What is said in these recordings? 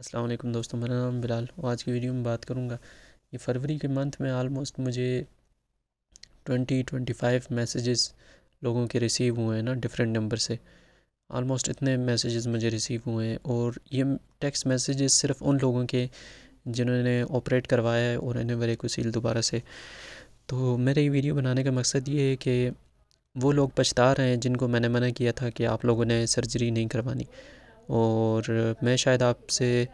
अस्सलाम वालेकुम दोस्तों मेरा नाम बिलाल और आज की वीडियो में बात करूँगा ये फरवरी के मंथ में आलमोस्ट मुझे ट्वेंटी ट्वेंटी फाइव मैसेजेस लोगों के रिसीव हुए हैं ना डिफरेंट नंबर से आलमोस्ट इतने मैसेजेस मुझे रिसीव हुए हैं और ये टेक्स्ट मैसेजेस सिर्फ उन लोगों के जिन्होंने ऑपरेट करवाया है और इन्हें वरे को सील दोबारा से तो मेरे ये वीडियो बनाने का मकसद ये है कि वो लोग पछता रहे हैं जिनको मैंने मना किया था कि आप लोगों ने सर्जरी नहीं करवानी और मैं शायद आपसे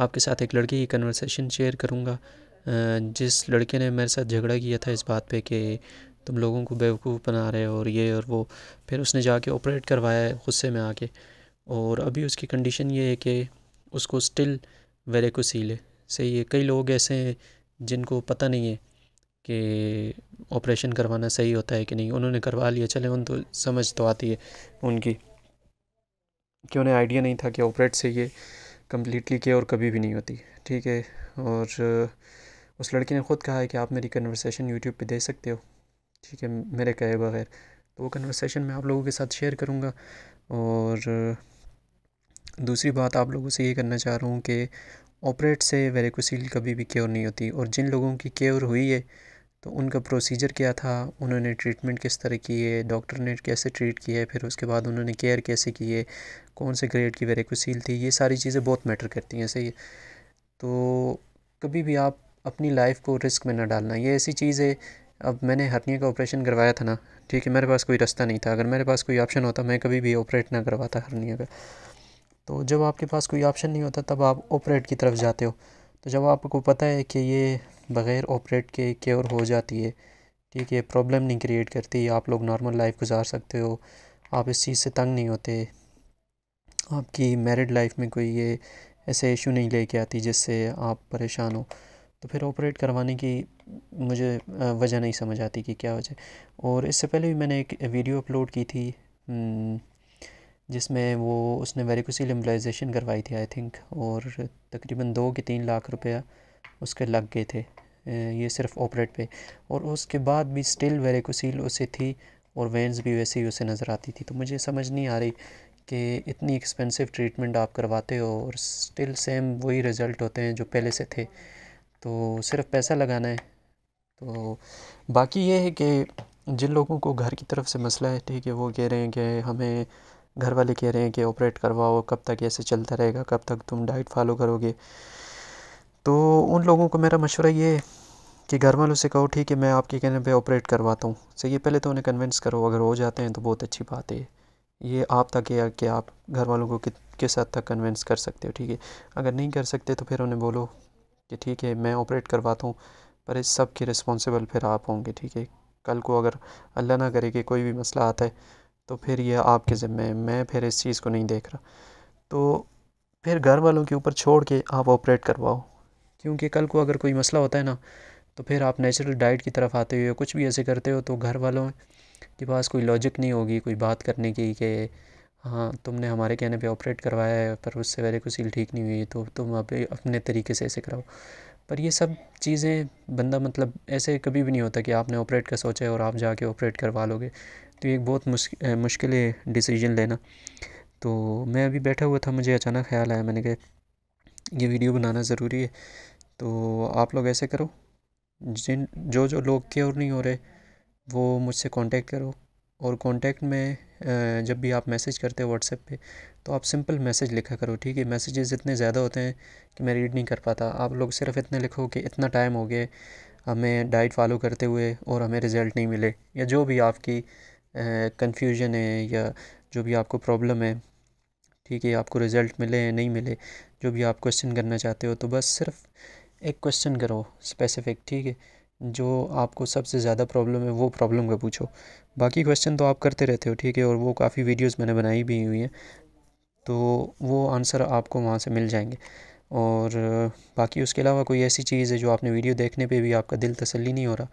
आपके साथ एक लड़की की कन्वर्सेशन शेयर करूँगा जिस लड़के ने मेरे साथ झगड़ा किया था इस बात पे कि तुम लोगों को बेवकूफ़ बना रहे हो और ये और वो फिर उसने जाके ऑपरेट करवाया गुस्से में आके और अभी उसकी कंडीशन ये है कि उसको स्टिल वेरेकोसील है सही है कई लोग ऐसे हैं जिनको पता नहीं है कि ऑपरेशन करवाना सही होता है कि नहीं उन्होंने करवा लिया चले उन तो समझ तो आती है उनकी कि उन्हें आइडिया नहीं था कि ऑपरेट से ये कम्प्लीटली और कभी भी नहीं होती ठीक है और उस लड़की ने ख़ुद कहा है कि आप मेरी कन्वर्सेशन यूट्यूब पे दे सकते हो ठीक है मेरे कहे बगैर तो वो कन्वर्सेशन मैं आप लोगों के साथ शेयर करूँगा और दूसरी बात आप लोगों से ये करना चाह रहा हूँ कि ऑपरेट से वेरिकोसील कभी भी क्योर नहीं होती और जिन लोगों की क्योर हुई है तो उनका प्रोसीजर क्या था उन्होंने ट्रीटमेंट किस तरह की है डॉक्टर ने कैसे ट्रीट किया है फिर उसके बाद उन्होंने केयर कैसे की है कौन से ग्रेड की सील थी ये सारी चीज़ें बहुत मैटर करती हैं सही है तो कभी भी आप अपनी लाइफ को रिस्क में ना डालना ये ऐसी चीज़ है अब मैंने हरनी का ऑपरेशन करवाया था ना ठीक है मेरे पास कोई रास्ता नहीं था अगर मेरे पास कोई ऑप्शन होता मैं कभी भी ऑपरेट ना करवाता हरनी का तो जब आपके पास कोई ऑप्शन नहीं होता तब आप ऑपरेट की तरफ जाते हो तो जब आपको पता है कि ये बग़ैर ऑपरेट के क्योर हो जाती है ठीक है प्रॉब्लम नहीं क्रिएट करती आप लोग नॉर्मल लाइफ गुजार सकते हो आप इस चीज़ से तंग नहीं होते आपकी मैरिड लाइफ में कोई ये ऐसे इशू नहीं लेके आती जिससे आप परेशान हो तो फिर ऑपरेट करवाने की मुझे वजह नहीं समझ आती कि क्या वजह और इससे पहले भी मैंने एक वीडियो अपलोड की थी हम्म, जिसमें वो उसने वेरिकुसिल एम्बलाइजेशन करवाई थी आई थिंक और तकरीबन दो के तीन लाख रुपया उसके लग गए थे ये सिर्फ ऑपरेट पे और उसके बाद भी स्टिल वेरिकुसिल उसे थी और वेंस भी वैसे ही उसे नज़र आती थी तो मुझे समझ नहीं आ रही कि इतनी एक्सपेंसिव ट्रीटमेंट आप करवाते हो और स्टिल सेम वही रिज़ल्ट होते हैं जो पहले से थे तो सिर्फ पैसा लगाना है तो बाकी ये है कि जिन लोगों को घर की तरफ से मसला है ठीक है वो कह रहे हैं कि हमें घर वाले कह रहे हैं कि ऑपरेट करवाओ कब तक ऐसे चलता रहेगा कब तक तुम डाइट फॉलो करोगे तो उन लोगों को मेरा मशवरा ये है कि घर वालों से कहो ठीक है मैं आपके कहने पे ऑपरेट करवाता हूँ सही है पहले तो उन्हें कन्विंस करो अगर हो जाते हैं तो बहुत अच्छी बात है ये आप तक है कि आप घर वालों को किस हद तक कन्विंस कर सकते हो ठीक है अगर नहीं कर सकते तो फिर उन्हें बोलो कि ठीक है मैं ऑपरेट करवाता हूँ पर इस सब के रिस्पॉन्सिबल फिर आप होंगे ठीक है कल को अगर अल्लाह ना करे कि कोई भी मसला आता है तो फिर यह आपके ज़िम्मे है मैं फिर इस चीज़ को नहीं देख रहा तो फिर घर वालों के ऊपर छोड़ के आप ऑपरेट करवाओ क्योंकि कल को अगर कोई मसला होता है ना तो फिर आप नेचुरल डाइट की तरफ आते हो या कुछ भी ऐसे करते हो तो घर वालों के पास कोई लॉजिक नहीं होगी कोई बात करने की कि हाँ तुमने हमारे कहने पे ऑपरेट करवाया है पर उससे पहले को सील ठीक नहीं हुई तो तुम आप अपने तरीके से ऐसे कराओ पर ये सब चीज़ें बंदा मतलब ऐसे कभी भी नहीं होता कि आपने ऑपरेट का सोचा है और आप जाके ऑपरेट करवा लोगे तो ये एक बहुत मुश्किल है डिसीजन लेना तो मैं अभी बैठा हुआ था मुझे अचानक ख्याल आया मैंने कहा ये वीडियो बनाना ज़रूरी है तो आप लोग ऐसे करो जिन जो जो लोग क्योर नहीं हो रहे वो मुझसे कांटेक्ट करो और कांटेक्ट में जब भी आप मैसेज करते हो व्हाट्सएप पे तो आप सिंपल मैसेज लिखा करो ठीक है मैसेजेस इतने ज़्यादा होते हैं कि मैं रीड नहीं कर पाता आप लोग सिर्फ इतने लिखो कि इतना टाइम हो गया हमें डाइट फॉलो करते हुए और हमें रिज़ल्ट नहीं मिले या जो भी आपकी कन्फ्यूजन है या जो भी आपको प्रॉब्लम है ठीक है आपको रिज़ल्ट मिले या नहीं मिले जो भी आप क्वेश्चन करना चाहते हो तो बस सिर्फ एक क्वेश्चन करो स्पेसिफ़िक ठीक है जो आपको सबसे ज़्यादा प्रॉब्लम है वो प्रॉब्लम का पूछो बाकी क्वेश्चन तो आप करते रहते हो ठीक है और वो काफ़ी वीडियोस मैंने बनाई भी हुई हैं तो वो आंसर आपको वहाँ से मिल जाएंगे और बाकी उसके अलावा कोई ऐसी चीज़ है जो आपने वीडियो देखने पे भी आपका दिल तसल्ली नहीं हो रहा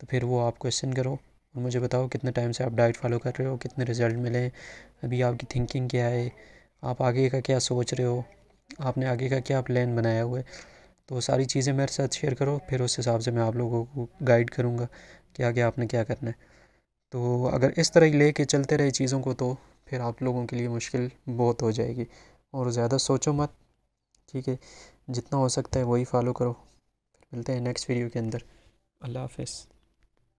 तो फिर वो आप क्वेश्चन करो और मुझे बताओ कितने टाइम से आप डाइट फॉलो कर रहे हो कितने रिज़ल्ट मिले अभी आपकी थिंकिंग क्या है आप आगे का क्या सोच रहे हो आपने आगे का क्या प्लान बनाया हुआ है तो सारी चीज़ें मेरे साथ शेयर करो फिर उस हिसाब से मैं आप लोगों को गाइड करूँगा कि आगे आपने क्या करना है तो अगर इस तरह ले कर चलते रहे चीज़ों को तो फिर आप लोगों के लिए मुश्किल बहुत हो जाएगी और ज़्यादा सोचो मत ठीक है जितना हो सकता है वही फॉलो करो फिर मिलते हैं नेक्स्ट वीडियो के अंदर अल्लाह हाफिज़